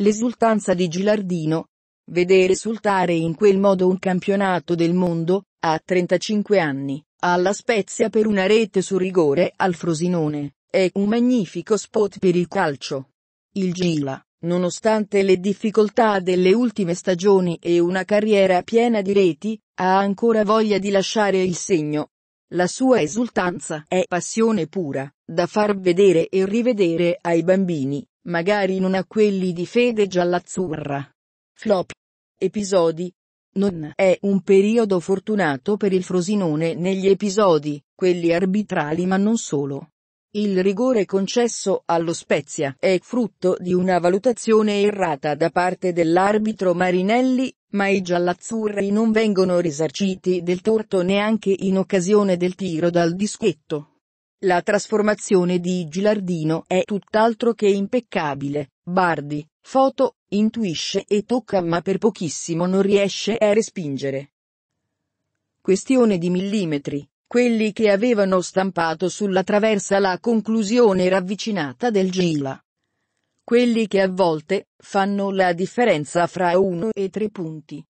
L'esultanza di Gilardino. Vedere esultare in quel modo un campionato del mondo, a 35 anni, alla Spezia per una rete su rigore al Frosinone, è un magnifico spot per il calcio. Il Gila, nonostante le difficoltà delle ultime stagioni e una carriera piena di reti, ha ancora voglia di lasciare il segno. La sua esultanza è passione pura, da far vedere e rivedere ai bambini magari non a quelli di fede giallazzurra. Flop. Episodi. Non è un periodo fortunato per il Frosinone negli episodi, quelli arbitrali ma non solo. Il rigore concesso allo Spezia è frutto di una valutazione errata da parte dell'arbitro Marinelli, ma i giallazzurri non vengono risarciti del torto neanche in occasione del tiro dal dischetto. La trasformazione di Gilardino è tutt'altro che impeccabile. Bardi, foto, intuisce e tocca ma per pochissimo non riesce a respingere. Questione di millimetri. Quelli che avevano stampato sulla traversa la conclusione ravvicinata del Gila. Quelli che a volte fanno la differenza fra uno e tre punti.